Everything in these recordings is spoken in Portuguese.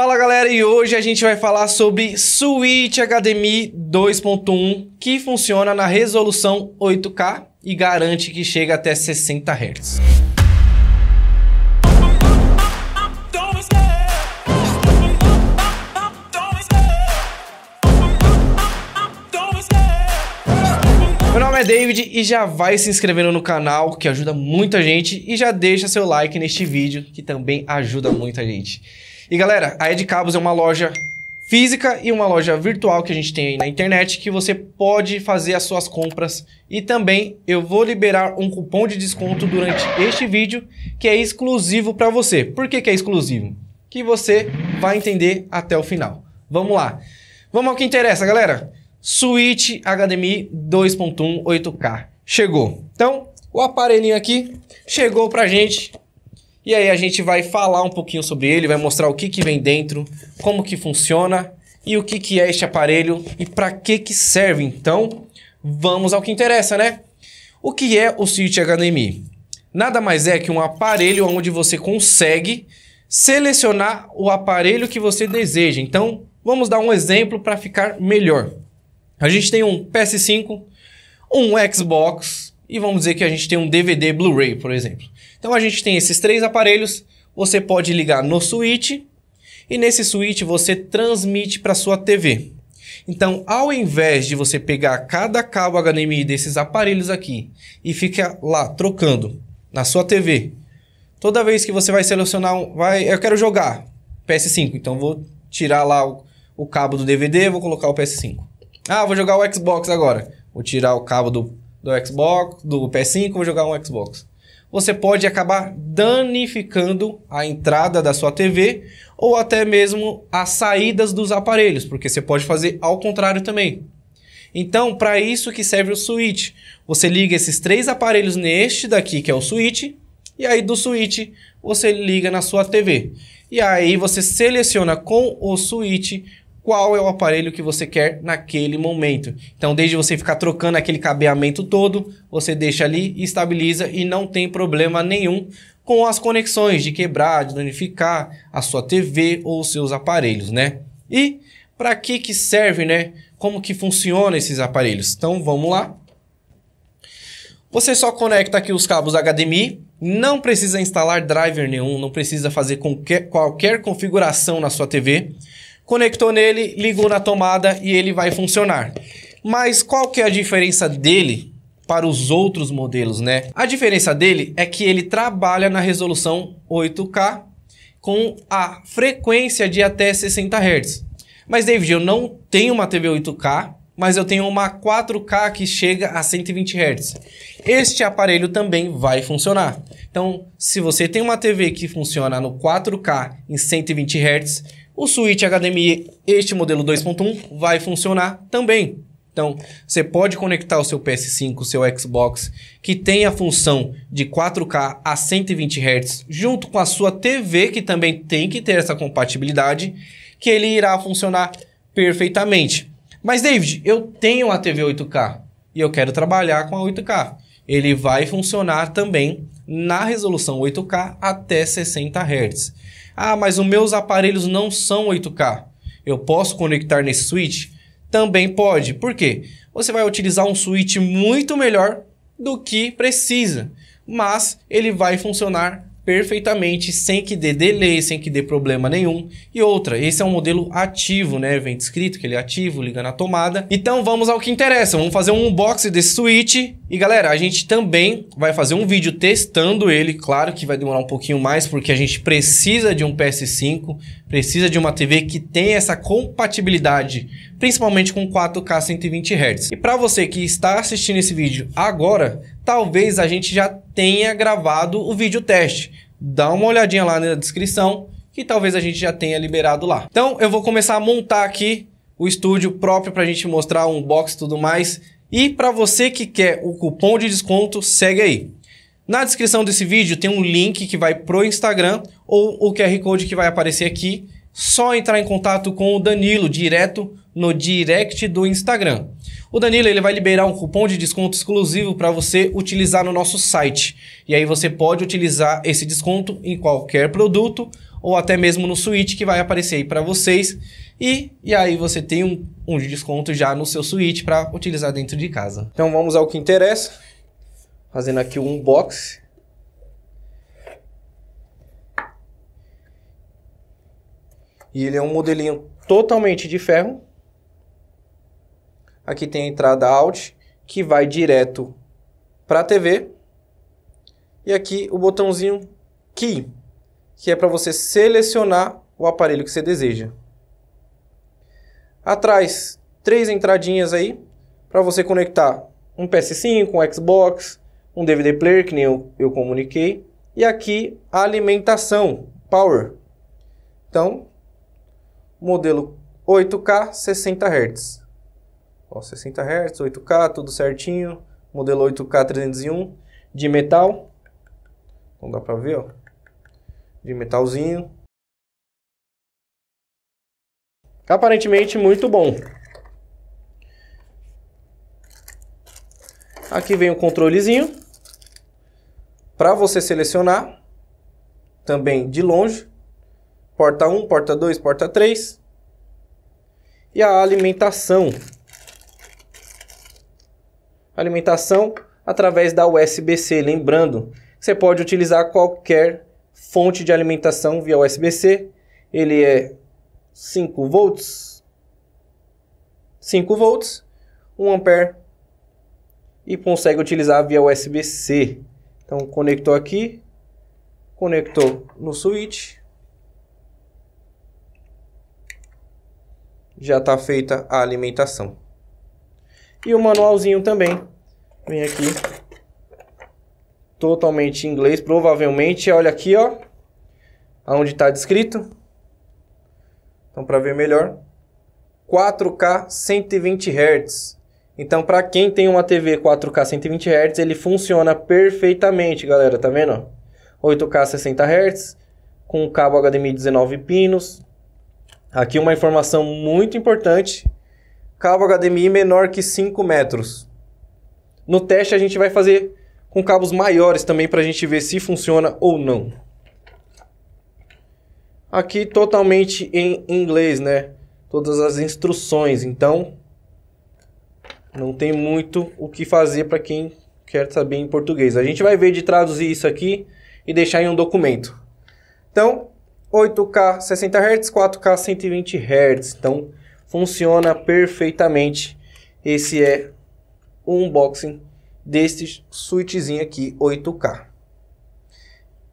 Fala galera, e hoje a gente vai falar sobre Switch HDMI 2.1 que funciona na resolução 8K e garante que chega até 60 Hz. Meu nome é David e já vai se inscrevendo no canal que ajuda muita gente e já deixa seu like neste vídeo que também ajuda muita gente. E galera, a Ed Cabos é uma loja física e uma loja virtual que a gente tem aí na internet que você pode fazer as suas compras. E também eu vou liberar um cupom de desconto durante este vídeo que é exclusivo para você. Por que, que é exclusivo? Que você vai entender até o final. Vamos lá. Vamos ao que interessa, galera. Switch HDMI 2.1 8K. Chegou. Então, o aparelhinho aqui chegou pra gente e aí a gente vai falar um pouquinho sobre ele, vai mostrar o que, que vem dentro, como que funciona e o que, que é este aparelho e para que, que serve. Então, vamos ao que interessa, né? O que é o switch HDMI? Nada mais é que um aparelho onde você consegue selecionar o aparelho que você deseja. Então, vamos dar um exemplo para ficar melhor. A gente tem um PS5, um Xbox e vamos dizer que a gente tem um DVD Blu-ray, por exemplo. Então a gente tem esses três aparelhos, você pode ligar no switch e nesse switch você transmite para sua TV. Então, ao invés de você pegar cada cabo HDMI desses aparelhos aqui e ficar lá trocando na sua TV, toda vez que você vai selecionar um, vai, eu quero jogar PS5, então vou tirar lá o, o cabo do DVD, vou colocar o PS5. Ah, vou jogar o Xbox agora. Vou tirar o cabo do, do Xbox, do PS5, vou jogar um Xbox você pode acabar danificando a entrada da sua TV ou até mesmo as saídas dos aparelhos, porque você pode fazer ao contrário também. Então, para isso que serve o switch. Você liga esses três aparelhos neste daqui, que é o switch, e aí do switch você liga na sua TV. E aí você seleciona com o switch qual é o aparelho que você quer naquele momento. Então, desde você ficar trocando aquele cabeamento todo, você deixa ali, estabiliza e não tem problema nenhum com as conexões de quebrar, de danificar a sua TV ou os seus aparelhos, né? E para que que serve, né? Como que funciona esses aparelhos? Então, vamos lá. Você só conecta aqui os cabos HDMI, não precisa instalar driver nenhum, não precisa fazer qualquer configuração na sua TV conectou nele, ligou na tomada e ele vai funcionar. Mas qual que é a diferença dele para os outros modelos, né? A diferença dele é que ele trabalha na resolução 8K com a frequência de até 60 Hz. Mas David, eu não tenho uma TV 8K, mas eu tenho uma 4K que chega a 120 Hz. Este aparelho também vai funcionar. Então, se você tem uma TV que funciona no 4K em 120 Hz, o Switch HDMI, este modelo 2.1, vai funcionar também. Então, você pode conectar o seu PS5, o seu Xbox, que tem a função de 4K a 120 Hz, junto com a sua TV, que também tem que ter essa compatibilidade, que ele irá funcionar perfeitamente. Mas, David, eu tenho a TV 8K e eu quero trabalhar com a 8K. Ele vai funcionar também na resolução 8K até 60 Hz. Ah, mas os meus aparelhos não são 8K. Eu posso conectar nesse switch? Também pode. Por quê? Você vai utilizar um switch muito melhor do que precisa, mas ele vai funcionar perfeitamente, sem que dê delay, sem que dê problema nenhum. E outra, esse é um modelo ativo, né? Vem descrito que ele é ativo, liga na tomada. Então vamos ao que interessa, vamos fazer um unboxing desse switch. E galera, a gente também vai fazer um vídeo testando ele, claro que vai demorar um pouquinho mais, porque a gente precisa de um PS5, precisa de uma TV que tenha essa compatibilidade, principalmente com 4K 120 Hz. E para você que está assistindo esse vídeo agora, talvez a gente já tenha gravado o vídeo teste. Dá uma olhadinha lá na descrição que talvez a gente já tenha liberado lá. Então eu vou começar a montar aqui o estúdio próprio para a gente mostrar o unboxing e tudo mais. E para você que quer o cupom de desconto, segue aí. Na descrição desse vídeo tem um link que vai pro Instagram ou o QR Code que vai aparecer aqui. Só entrar em contato com o Danilo direto no direct do Instagram. O Danilo ele vai liberar um cupom de desconto exclusivo para você utilizar no nosso site. E aí você pode utilizar esse desconto em qualquer produto ou até mesmo no Switch que vai aparecer aí para vocês. E, e aí você tem um, um desconto já no seu Switch para utilizar dentro de casa. Então vamos ao que interessa. Fazendo aqui o um unboxing. E ele é um modelinho totalmente de ferro, Aqui tem a entrada Alt que vai direto para a TV. E aqui o botãozinho Key, que é para você selecionar o aparelho que você deseja. Atrás, três entradinhas aí para você conectar um PS5, um Xbox, um DVD player, que nem eu, eu comuniquei. E aqui a alimentação, power. Então, modelo 8K 60 Hz. Ó, 60 Hz, 8K, tudo certinho. Modelo 8K 301 de metal. Não dá pra ver, ó. De metalzinho. Aparentemente muito bom. Aqui vem o controlezinho. Para você selecionar. Também de longe. Porta 1, porta 2, porta 3. E a alimentação alimentação através da USB-C. Lembrando, você pode utilizar qualquer fonte de alimentação via USB-C. Ele é 5 volts, 5 volts, 1 ampere e consegue utilizar via USB-C. Então conectou aqui, conectou no switch. Já está feita a alimentação. E o manualzinho também. Vem aqui. Totalmente em inglês, provavelmente. Olha aqui, ó. Onde está descrito. Então, para ver melhor. 4K 120 Hz. Então, para quem tem uma TV 4K 120 Hz, ele funciona perfeitamente, galera. Tá vendo? 8K 60 Hz. Com cabo HDMI 19 pinos. Aqui uma informação muito importante cabo HDMI menor que 5 metros. No teste a gente vai fazer com cabos maiores também para a gente ver se funciona ou não. Aqui totalmente em inglês, né? Todas as instruções, então não tem muito o que fazer para quem quer saber em português. A gente vai ver de traduzir isso aqui e deixar em um documento. Então, 8K 60 Hz, 4K 120 Hz. Então, funciona perfeitamente. Esse é o unboxing deste switchzinho aqui 8K.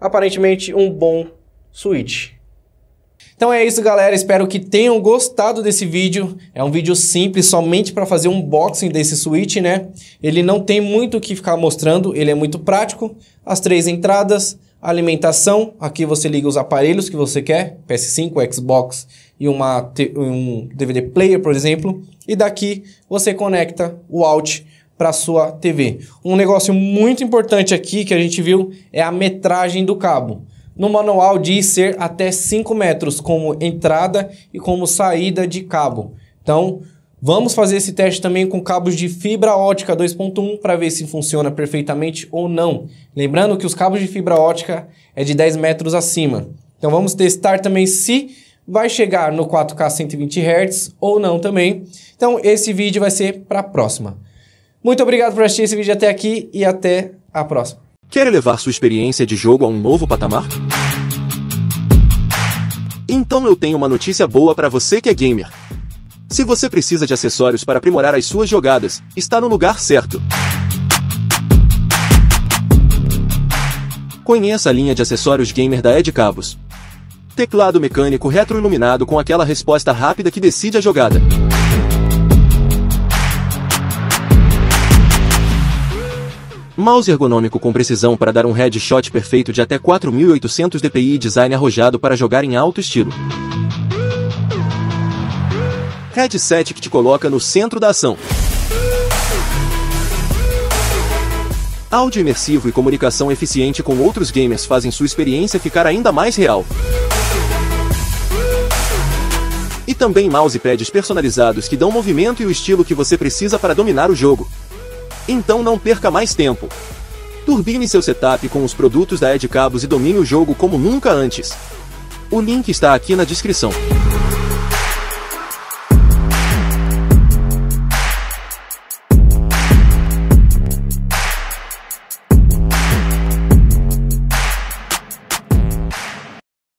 Aparentemente um bom switch. Então é isso, galera. Espero que tenham gostado desse vídeo. É um vídeo simples, somente para fazer um unboxing desse Switch, né? Ele não tem muito o que ficar mostrando, ele é muito prático. As três entradas, Alimentação, aqui você liga os aparelhos que você quer, PS5, Xbox e uma, um DVD player, por exemplo. E daqui você conecta o out para sua TV. Um negócio muito importante aqui que a gente viu é a metragem do cabo. No manual diz ser até 5 metros como entrada e como saída de cabo. Então, Vamos fazer esse teste também com cabos de fibra ótica 2.1 para ver se funciona perfeitamente ou não. Lembrando que os cabos de fibra ótica é de 10 metros acima. Então vamos testar também se vai chegar no 4K 120 Hz ou não também. Então esse vídeo vai ser para a próxima. Muito obrigado por assistir esse vídeo até aqui e até a próxima. Quer levar sua experiência de jogo a um novo patamar? Então eu tenho uma notícia boa para você que é gamer. Se você precisa de acessórios para aprimorar as suas jogadas, está no lugar certo. Conheça a linha de acessórios gamer da Ed Cabos. Teclado mecânico retroiluminado com aquela resposta rápida que decide a jogada. Mouse ergonômico com precisão para dar um headshot perfeito de até 4800 dpi e design arrojado para jogar em alto estilo. Headset que te coloca no centro da ação. Áudio imersivo e comunicação eficiente com outros gamers fazem sua experiência ficar ainda mais real. E também mousepads personalizados que dão movimento e o estilo que você precisa para dominar o jogo. Então não perca mais tempo. Turbine seu setup com os produtos da Ed Cabos e domine o jogo como nunca antes. O link está aqui na descrição.